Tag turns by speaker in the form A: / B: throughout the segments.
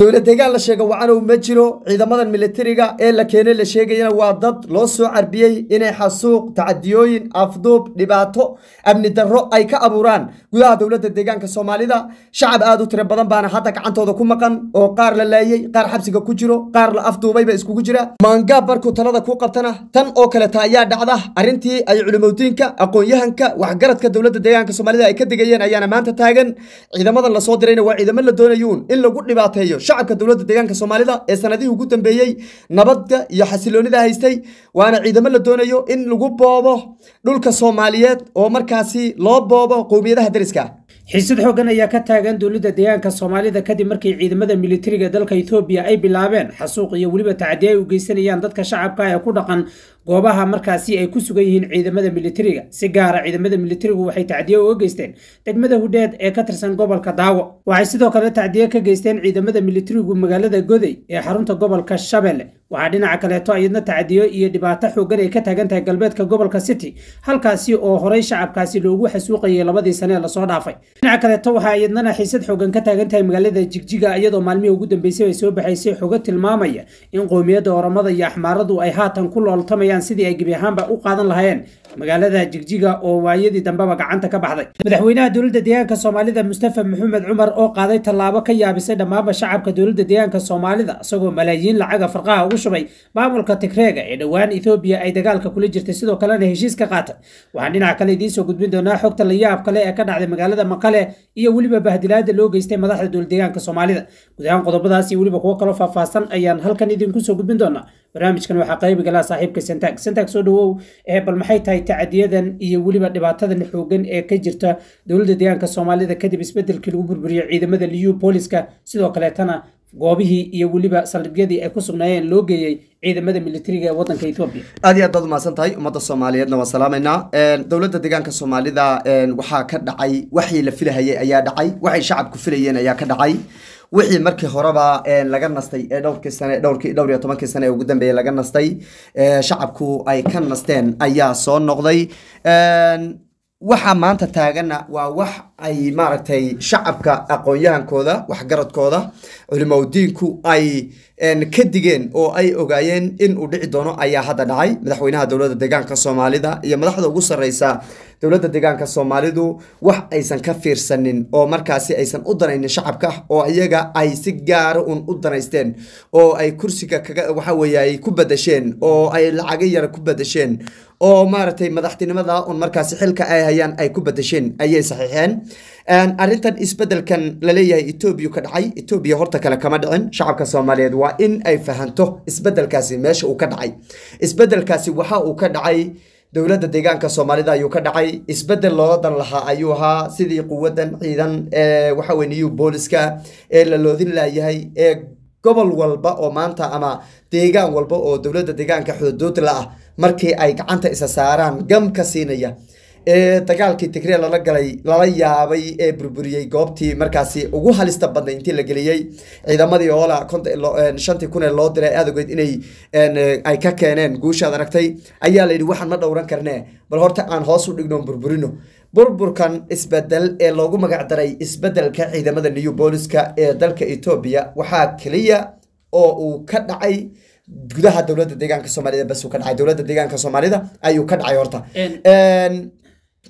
A: dowla dowladdegaan la sheega wacanow ma jiro ciidamadan militariga ee la keenay la sheegayana waa dad loo soo carbiyey inay xasuuq tacadiyooyin afduub dhibaato amni darro ay ka abuuraan gudaha dowladda deegaanka soomaalida shacab aad u tira badan baana hadda gacantooda ku maqan oo qaar la laayey qaar xabsiga ku jiro qaar la afduubayba iskugu jira maangaab markuu talada ku qabtana tan oo kaleta ayaa dhacda arrintii ay culimowdiinka aqoon-yahanka waxgaradka dowladda deegaanka soomaalida ay ka degayeen ayaana maanta taagan ciidamadan lasoo dirayna waa ciidamo la doonayuun in lagu dhibaateeyo shacabka dowladda deegaanka soomaalida ee sanadihii ugu dambeeyey nabadda iyo xasiloonida haystay waana ciidamo la doonayo in lagu boobo dhulka soomaaliyeed oo markaasi loo boobo qowmiyadaha dariska xiisad xoogan ayaa ka taagan dowladda deegaanka soomaalida kadib markii ciidamada militariga
B: dalka ethoobiya ay bilaabeen xasuuq iyo weliba tacadiye ay u geysanayaan dadka shacabka ah ee ku dhaqan goobaha markaasi ay ku sugan yihiin ciidamada militariga si gaara ciidamada militarigu waxay tacdiye uga geysteen degmada hudheed ee ka tirsan gobolka daawo waxay sidoo kale tacdiye ka geysteen ciidamada militarigu magaalada goday ee xarunta gobolka shabelle waxaa dhinaca kaleeto ayadna tacdiyo iyo dhibaato xooggan ay ka taagan tahay galbeedka gobolka city halkaasi oo horay shacabkaasi loogu xasuuqayay labadii sane lasoo dhaafay dhinaca kaleeto waxaa ayadnana xiisad xooggan ka taagan tahay magaalada jigjiga iyadoo maalmihii ugu dambeysay ay soo baxaysay xogo tilmaamaya in qowmiyadda oromada iyo axmaaradu ay haatan ku looltamaya weeyaan sidii ay gebi ahaanba u qaadan lahaayeen magaalada jigjiga oo waayadii dambeba gacanta ka baxday madaxweynaha dowladda deegaanka soomaalida mustafa maxamed cumar oo qaaday tallaabo ka yaabisay dhammaanba shacabka dowladda deegaanka soomaalida isagoo malaayiin lacaga farqaha ugu shubay maamulka tigreega ee dhowaan ethoobiya ay dagaalka kula jirtay sidoo kalena heshiis ka qaatay waxaan dhinaca kale idiin soo gudbin doonaa xogta layaab kale ee ka dhacday magaalada maqale iyo weliba bahdilaada loo geystay madaxda dowlad deegaanka soomaalida gudahaan qodobadaas iyo weliba kuwo kaloo faahfaahsan ayaan halkan idinku soo gudbin doonaa barnaamijkan waxaa qaybi galaa saaxiibka sentax sentax soo dhawow bal maxay tahay tacadiyadan iyo weliba dhibaatadan xoogan ee ka jirta dowladda deegaanka soomaalida kadib isbedelkii lagu burburiyo ciidamada liyu booliska sidoo kaleetana goobihii iyo weliba saldhigyadii ay ku sugnaayeen loo geeyey ciidamada militariga ee waddanka etoobiya aad
A: iyo aad baad umahadsan tahay ummadda soomaaliyeedna waan salaamaynaa dowladda deegaanka soomaalida waxaa ka dhacay waxii la filahayay ayaa dhacay waxay shacabku filayeen ayaa ka dhacay wixii markii horeba eh, laga nastay ee eh, dhowrkii sane dhowrkii dhowr iyo tobankii sane ee ugu dambeeyey laga nastay eh, shacabku ay ka nasteen ayaa soo noqday waxa maanta taagana waa wax ay maaragtay shacabka aqoon-yahankooda waxgaradkooda culimowdiinku ay ka digeen oo ay ogaayeen inuu dhici doono ayaa hadda dhacay madaxweynaha dowladda deegaanka soomaalida iyo madaxda ugu sarreysa dowladda deegaanka soomaalidu wax aysan ka fiirsanin oo markaasi aysan u danaynin shacabka oo iyaga ay si gaara un u danaysteen oo ay kursiga kaga ay ku badasheen oo ay lacago yara ku badasheen oo maaragtay madaxtinimada un markaasi xilka ay hayaan ay ku badasheen ayay saxiixeen arrintan isbedelkan laleeyahay etoobiya ka dhacay etoobiya horta kale kama dhicin shacabka soomaaliyeed waa in ay fahanto isbeddelkaasi meesha uu ka dhacay isbedelkaasi waxa uu ka dhacay dowladda deegaanka soomaalida ayuu ka dhacay isbedel loodan lahaa ayuu ahaa sidii quwadan ciidan ee waxaweye new booliska ee la loodin laayahay ee gobol walba oo maanta ama deegaan walba oo dowladda deegaanka xuduud la ah markii ay gacanta isa saaraan gamka siinaya ee dagaalkii tigre lala galay lala yaabay ee burburiyey goobtii markaasi ugu halista badnay intii la geliyey ciidamadii oola shantii kun ee loo diray aadagoyd inay ay ka keeneen guushaad aragtay ayaa layidhi waxaan ma dhowran karnee bal horta aan hoos u dhignoon burburino burburkan isbedel ee loogu magac daray isbedelka ciidamada new booliska ee dalka etoobiya waxaa keliya oo uu ka dhacay gudaha dowladda deegaanka soomaalida bas ka dhacay dowladda deegaanka soomaalida ayuu ka dhacay horta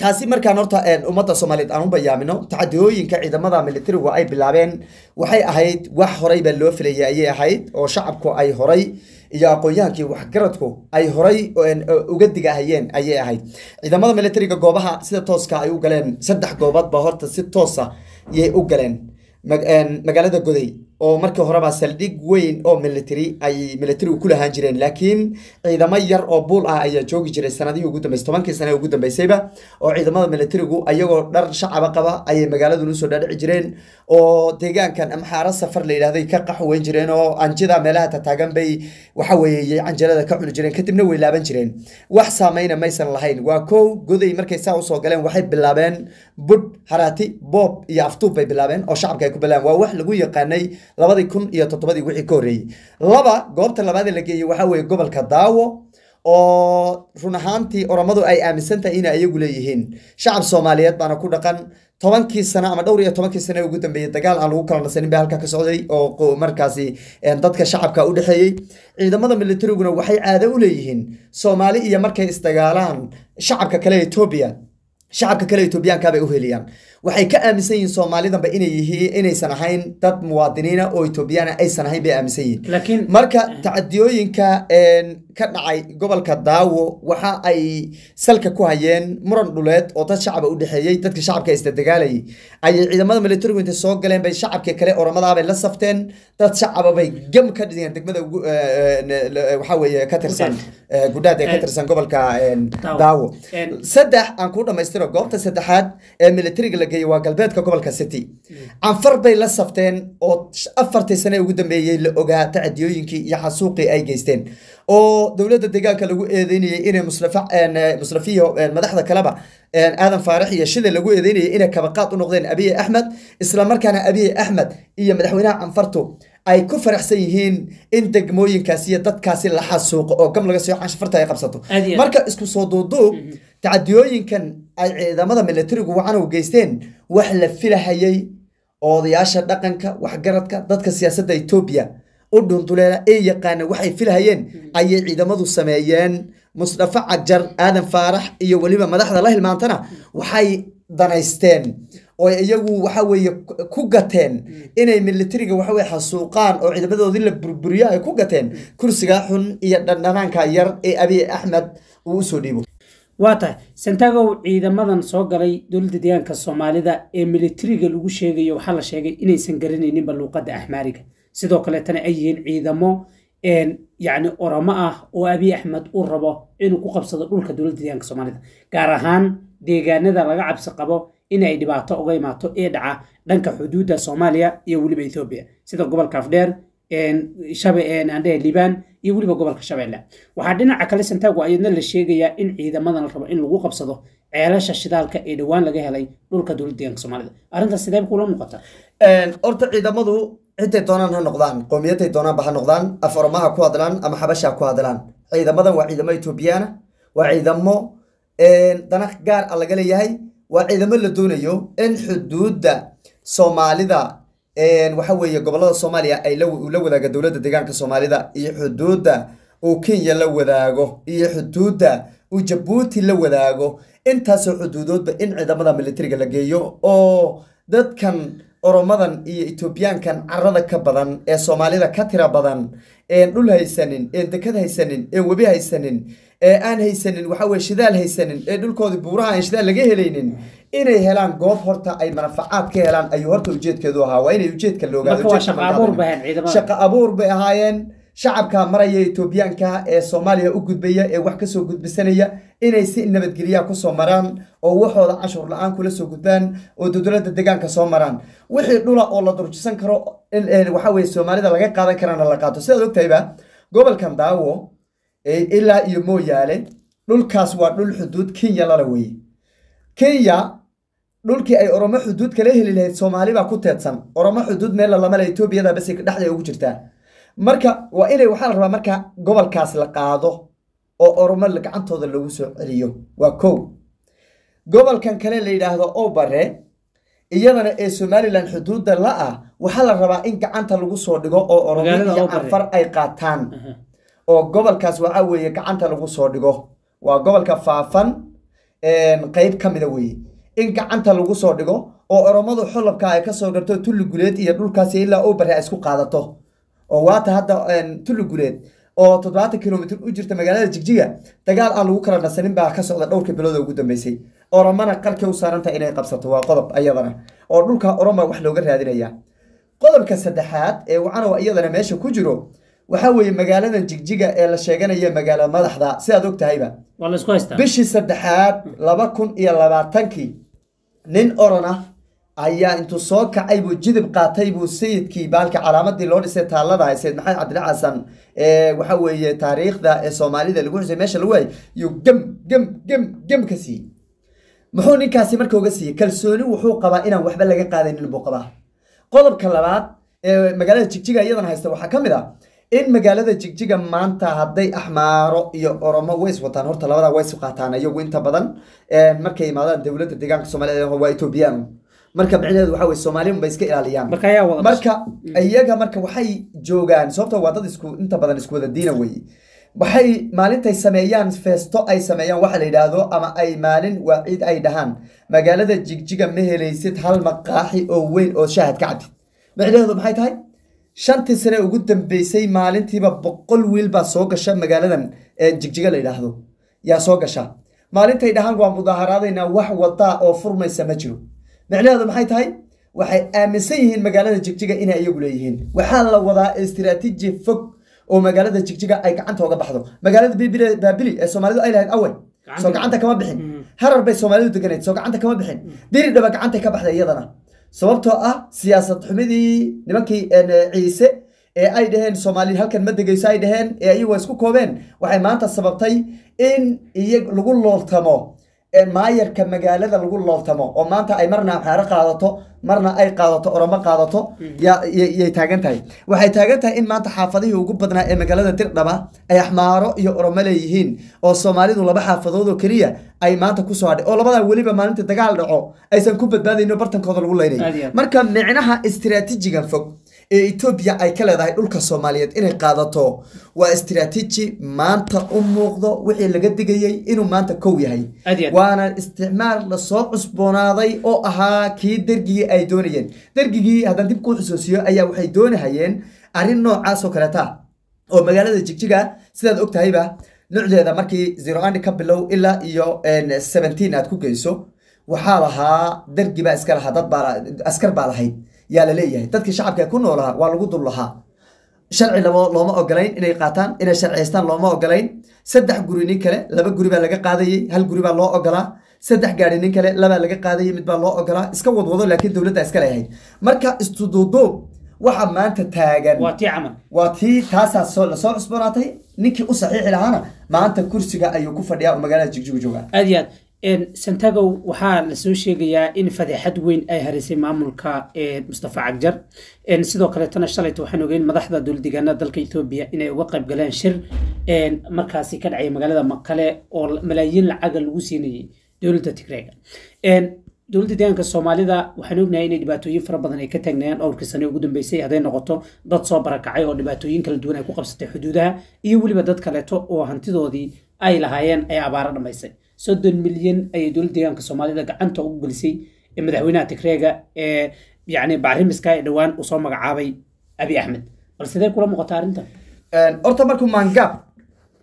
A: taasi markaan horta ummadda soomaaliyeed aan u bayaamino tacadiyooyinka ciidamada militarigu ay bilaabeen waxay ahayd wax horeybaa loo filayay ayay ahayd oo shacabku ay horay iyo aqoon waxgaradku ay horay uga digahayeen ayay ahayd ciidamada militariga goobaha sida tooska ay u galeen saddex goobadba horta si toosa yay u galeen magaalada goday oo markii horeba saldhig weyn oo military ay militarigu ku lahaan jireen laakiin ciidamo yar oo buul ah ayaa joogi jiray sanadihii ugu dambeysay tobankii sana ugu dambeysayba oo ciidamada militarigu ayagoo dhar shacaba qaba ayay magaaladan usoo dhaadhici jireen oo deegaankan amxaaro safar la yidhahday ka qaxweyn jireen oo anjida meelaha tataagan bay waxa weeye canjalada ka cuni jireen kadibna way laaban jireen wax saamayna maysan lahayn waa kow goday markay saa usoo galeen waxay bilaabeen budh haraati boob iyo aftuub bay bilaabeen oo shacabka ay ku bilaabeen waa wax lagu yaqaanay labadii kun iyo toddobadii wixii ka horreeyey laba goobta labaade la geeyey waxaa weeye gobolka daawo oo run ahaantii oromadu ay aaminsan tahay inay ayagu leeyihiin shacab soomaaliyeed baana ku dhaqan tobankii sana ama dhowr iyo tobankii sano ugu dambeeyey dagaal aan lagu kala nasanin baa halkaa ka socday oo markaasi dadka shacabka u dhexeeyey ciidamada militariguna waxay caado u leeyihiin soomaali iyo markay isdagaalaan shacabka kale etoobiya shacabka kale etoobiyaanka bay u heliyaan waxay ka aaminsan yihiin soomaalidanba inaysan ahayn dad muwaadiniina oo etoobiyaan aysan ahayn bay aaminsan yihiin marka tacadiyooyinka ka dhacay gobolka daawo waxa ay salka ku hayeen muran dhuleed oo dad shacaba u dhexeeyey dadka shacabka isdadagaalayay ayay ciidamada militarigu intay soo galeen bay shacabkii kale oramadaabay la safteen dad shacaba bay gam ka dhigeen degmada eh, eh, waxaa ka tirsan gudhaad eh, ee ka tirsan gobolka daawo saddex aan kuu dhammaystiro goobta saddexaad ee militariga la geeyey waa galbeedka gobolka city hmm. canfar bay la safteen oo afartii sane ugu dambeeyey la ogaa tacadiyooyinkii iyo xasuuqii ay geysteen oo dowladda deegaanka lagu eedeynayay inay muslafiyo madaxda kaleba aadan faarax iyo shile lagu eedeynayay inay kabaqaad u noqdeen abiye axmed islamarkaana abiye axmed iyo madaxweynaha canfarto ay ku faraxsan yihiin in degmooyinkaasi iyo dadkaasi la xasuuqo oo gam laga soo canshafarta ay qabsato marka isku soo duuduub mm-hmm. tacadiyooyinkan ay ciidamada milatarigu wacanow geysteen wax la filahayay oodayaasha dhaqanka waxgaradka dadka siyaasadda etoobiya udhunduleela ee yaqaana waxay filahayeen hmm. ayay ciidamadu sameeyeen mustafa cajar aadan faarax iyo weliba madaxda la hilmaantana hmm. waxay danaysteen oo iyagu waxa ku gateen hmm. inay militariga waxaweye xasuuqaan oo ciidamadoodii la burburiyo ay ku gateen kursiga xun iyo dhandhanaanka yar ee abiy axmed uu usoo dhiibo waa tahay santagow ciidamadan soo galay dowladda deegaanka
B: soomaalida ee militariga lagu sheegayo waxaa la sheegay inaysan garanayninba luuqadda axmaariga sidoo kaletana ay yihiin ciidamo yani oramo ah oo abiy axmed uu rabo inuu ku qabsado dhulka dowladda deegaanka soomaalida gaar ahaan deegaanada laga cabsi qabo in ay dhibaato uga imaato ee dhaca dhanka xuduudda soomaaliya iyo weliba ethoobiya sida gobolka afdheer liban iyo weliba gobolka shabeelle waxaa dhinaca kale santaago ayadna ah la sheegayaa in ciidamadan rabo in lagu qabsado ceelasha shidaalka ee dhowaan laga helay dhulka
A: dowladda deegaanka soomaalida arrintaas sidee kula muuqata horta ciidamadu ciday doonaan ha noqdaan qowmiyaday doonaanba ha noqdaan af oromaha ku hadlaan ama xabashaa ku hadlaan ciidamadan waa ciidamo etoobiyaana waa ciidamo dana gaar a ah laga leeyahay waa ciidamo la doonayo in xuduudda soomaalida waxa weeye gobolada soomaaliya ay la wadaaga dowladda deegaanka soomaalida iyo xuduudda uu kenya la wadaago iyo xuduudda uu jabuuti la wadaago intaasoo xuduudoodba in ciidamada militariga la geeyo oo dadkan oromadan iyo etoobiyaankan carada ka badan ee soomaalida ka tira badan een dhul haysanin een dekad haysanin een webi haysanin ee aan haysanin waxa weye shidaal haysanin ee dhulkoodii buuraha aan shidaal laga helaynin inay helaan goob horta ay manafacaad ka helaan ayuu horta ujeedkeedu ahaa waa inay ujeedka loogaado abuur bay ahaayeen shacabka maraya etoobiyaanka ee soomaaliya u gudbaya ee wax kasoo gudbisanaya inay si nabadgelyaa kusoo maraan oo waxooda cashur la-aan kula soo gudbaan oo dowlada degaanka soo maraan wixii dhula oo la durjisan karo waxaweye soomaalida laga qaadan karana la qaato sidaad ogtahayba gobolkan daawo ilaa iyo mooyaale dhulkaas waa dhul xuduud kenya lala weye kenya dhulkii ay oromo xuduud kala heli lahayd soomaalibaa ku teedsan oromo xuduud meella lamala etoobiyada bas ugu jirtaa marka waa inay waxaa la rabaa marka gobolkaas la qaado oo oromada gacantooda lagu soo celiyo waa kow gobolkan kale la yidhaahdo obare iyadana ee somalilan xuduudda la ah waxaa la rabaa in gacanta lagu soo dhigo oo oromo iyo afar ay qaataan oo gobolkaas waxaa ah weeye gacanta lagu soo dhigo waa gobolka faafan qayb ka mida weeye in gacanta lagu soo dhigo oo oromadu xulabka ay kasoo garto tulli guleed iyo dhulkaas ilaa obare ay isku qaadato oo waata hadda tulli guleed oo toddobaatan kilomitr u jirta magaalada jigjiga dagaal aan ah lagu kala nasanin baa ka socda dhowrka bilooda ugu dambeysay oromana qalkay u saarantaha inay qabsato waa qodob ayadana oo dhulka oroma wax looga raadinaya qodobka saddexaad ee wacanow iyadana meesha ku jiro waxaa weeye magaalada jigjiga ee la sheeganaya magaalo madaxda sidaad og tahayba bishii saddexaad laba kun iyo labaatankii nin oron ah ayaa intuu soo kacay buu jidib qaatay buu sayidkii baalka calaamadii loo dhisay taallada hayseed maxamed cabdile xasan ee waxa weeye taariikhda ee soomaalida lagu xusay meesha lagu hayay yuu gem gem gem gem ka siiyey muxuu ninkaasi marka uga siiyey kalsooni wuxuu qabaa inaan waxba laga qaadaynin buu qabaa qodobka labaad ee magaalada jigjiga iyadan haysta waxaa ka mid ah in magaalada jigjiga maanta hadday axmaaro iyo oromo way is wataan horta labadaa way isqaataan iyagu inta badan eh, markay imaadaan dowladda deegaanka soomaaliyed waa etoobiyaan marka micnaheedu waxa weye soomaaliya unbay iska ilaaliyaan marka iyaga mm. marka waxay joogaan sababto waa dad isku inta badan iskuwada diina weeye waxay maalintay sameeyaan feesto ay sameeyaan waxa la yidhaahdo ama ay maalin waa ay dhahaan magaalada jigjiga ma helaysid hal maqaaxi oo weyn oo shaahad ka cabdid micnaheedu maxay tahay shantii sane ugu dambeysay maalintiiba boqol wiil baa soo gasha magaaladan ee jigjiga la yidhaahdo yaa soo gasha maalintay dhahaan waa mudaaharaadaynaa wax wadaa oo furmaysa ma jiro macnaheedu maxay tahay waxay aaminsan yihiin magaalada jigjiga inay iyagu leeyihiin waxaa la wadaa istiraatiiji fog oo magaalada jigjiga ay gacantooga baxdo magaalada baabili ee soomaalidu ay lahayd awen soo gacanta kama bixin mm-hmm. harar bay soomaalidu deganayd soo gacanta kama bixin mm-hmm. diridhaba gacantay ka baxday iyadana sababtoo ah siyaasad xumidii nimankii e, ciise ee ay dhaheen soomaali halkan ma degayso ay dhaheen ee iyagu isku koobeen waxay maanta sababtay in iy lagu looltamo maayarka magaalada lagu loobtamo oo maanta ay marna xeero qaadato marna ay qaadato oramo qaadato mm-hmm. yay taagan tahay waxay taagan tahay in maanta xaafadihii ugu badnaa ee magaalada dirdhaba ay axmaaro iyo oromo leeyihiin oo soomaalidu laba xaafadoodoo keliya ay maanta kusoo hadhay oo labadaa weliba maalinta dagaal dhaco aysan ku badbaadayno bartankooda lagu leynay marka micnaha istraatiijigan fog ee etoobiya ay ka leedahay dhulka soomaaliyeed inay qaadato waa istraatiiji maanta u muuqdo wixii laga digayey inuu maanta kow yahay waana isticmaal lasoo cusboonaaday oo ahaa kii dergigii ay doonayeen dergigii haddaan dib kuu xusuusiyo ayaa waxay doonahayeen arrin noocaas oo kaleeta oo magaalada jigjiga sidaad og tahayba nucdeeda markii zeroandi ka bilow ilaa iyo seventeen aad ku geyso waxaa lahaa dergi baa iska dad baa askar baa lahayd yaa la leeyahay dadkii shacabka ku noolahaa waa lagu dul lahaa sharci looma ogolayn inay qaataan inay sharciystaan looma ogolayn saddex guri nin kale laba guri baa laga qaadayay hal guri baa loo ogolaa saddex gaari nin kale labaa laga qaadayay mid baa loo ogolaa iska wadwado laakiin dowladda iska leeyahay marka istuduuduub waxa maanta taagan waa tii taasaa lasoo cusboonaatay ninkii u saxiixi lahaana maanta kursiga ayuu ku fadhiyaa oo magaalada jigjig joogaa
B: santagow waxaa lasoo sheegayaa in fadeexad weyn ay harisay maamulka mustafa cagjar sidoo kaleetana shalayta waxaan ogeyn madaxda dowladdeegaanada dalka ethoobiya inay uga qayb galeen shir markaasi ka dhacay magaalada maqale oo malaayiin lacaga lagu siinayay dowladda tigreega dowladda deegaanka soomaalida waxaan ognahay inay dhibaatooyin fara badan ay ka taagnayaan dhowrkii sane ugu dambeysay hadday noqoto dad soo barakacay oo dhibaatooyin kala duwan ay ku qabsatay xuduudaha iyo weliba dad kaleeto oo hantidoodii ay lahaayeen ay abaaro dhammaysay soddon milyan ayay dowladda deegaanka soomaalida gacanta ugu gelisay ee madaxweynaha tigreega ee yacni bacrimiska ee dhowaan uu soo magacaabay abi axmed
A: bal sidee kula muuqataa arrintan horta markuu maangaab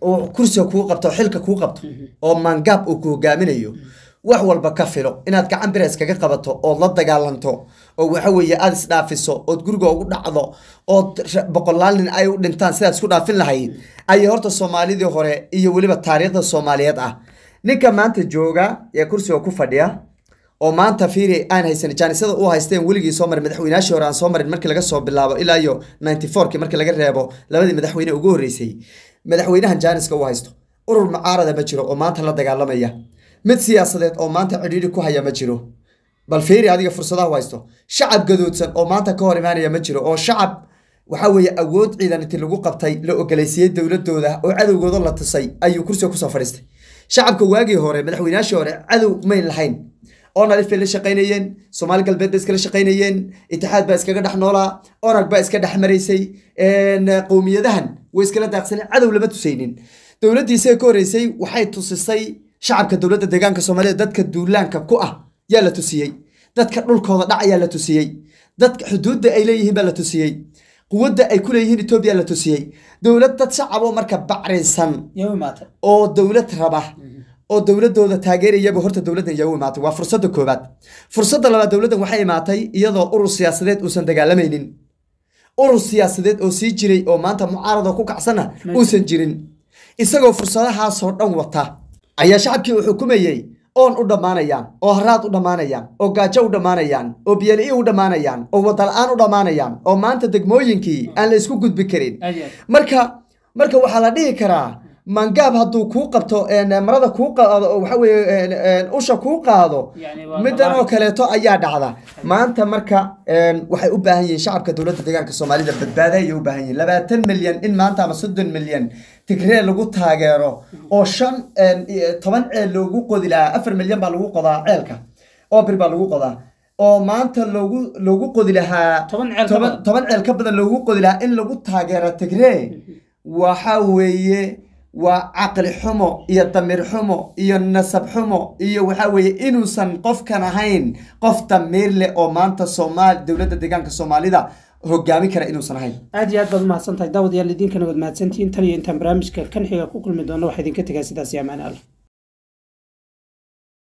A: oo kursiga kuu qabto xilka kuu qabto mhm. oo maangaab uu ku hogaaminayo mhm. wax walba ka filo inaad gacan bira iskaga qabato ood la dagaalanto oo waxa weeye aada isdhaafiso ood guriga ugu dhacdo ood boqolaal nin ay u dhintaan sidaad isku dhaafin lahayd mhm. ayay horta soomaalidii hore iyo weliba taariikhda soomaaliyeed ah ninka maanta jooga ee kursiga ku fadhiya oo maanta fiiri aan haysan jaanisada u haysteen weligii soo marin madaxweynaashii hore aan soo marin markii laga soo bilaabo ilaa iyo markii laga reebo labadii madaxweyne ugu horreysay madaxweynahan jaaniska u haysto urur mucaarada ma jiro oo maanta la dagaalamaya mid siyaasadeed oo maanta cidhiidhi ku haya ma jiro bal fiiri adiga fursadaha u haysto shacab gadoodsan oo maanta ka hor imaanaya ma jiro oo shacab waxaa weeye awood ciidan intii lagu qabtay la ogoleysiyey dowladooda oo cadowgooda la tusay ayuu kursiga kusoo fadhiistay shacabka waagii hore madaxweynaashii hore cadow mayn lahayn onalif bay la shaqaynayeen soomaali galbeed bay iskala shaqaynayeen itixaad baa iskaga dhex noolaa onag baa iska dhex maraysay qowmiyadahan way iskala daaqsaneen cadow lama tusaynin dowladdii isaga ka horreysay waxay tusisay shacabka dowladda deegaanka soomaaliya dadka duulaanka ku ah yaa la tusiyey dadka dhulkooda dhac ayaa la tusiyey dadka xuduudda ay leeyihiin baa la tusiyey quwadda ay ku leeyihiin etoobiya la tusiyey dowlad dad shacaboo marka bacrisan oo dowlad raba mm-hmm. oo dowladooda taageerayaba horta dowladdan u imaatay waa fursadda koobaad fursadda labaad dowladdan waxay imaatay iyadoo urur siyaasadeed uusan dagaalamaynin urur siyaasadeed oo sii jiray oo maanta mucaaradoo ku kacsanna uusan jirin isagoo fursadahaasoo dhan wata ayaa shacabkii uu xukumayey oon u dhammaanayaan oo haraad u dhammaanayaan oo gaajo u dhammaanayaan oo biyali'i u dhammaanayaan oo wadala'aan u dhammaanayaan oo maanta degmooyinkii aan la isku gudbi karin marka marka waxaa la dhihi karaa mangaab hadduu kuu qabto marada usha kuu qaado midan oo kaleeto ayaa dhacda maanta marka waxay u baahan yihiin shacabka dowladda deegaanka soomaalida badbaada ayay u baahan yihin labaatan milyan in maanta ama soddon milyan tigree lagu taageero oo shan toban ceel loogu qodi lahaa afar milyan baa lagu qodaa ceelka ober baa lagu qodaa oo maanta loogu loogu qodi lahaa toban ceel ka badan loogu qodi lahaa in lagu taageero tigree waxa weeye waa caqli xumo iyo damir xumo iyo nasab xumo iyo waxaa weeye inuusan qofkan ahayn qof damiir leh oo maanta somal dowladda deegaanka soomaalida hogaami kara inuusan ahayn aad iyo aad baad
B: umahadsan tahay daawadayaal idinkana waad mahadsantihiin tan iyo intaan barnaamijka kan xiga ku kulmi doona waxaa idinka tegaa sidaas iyo amaan al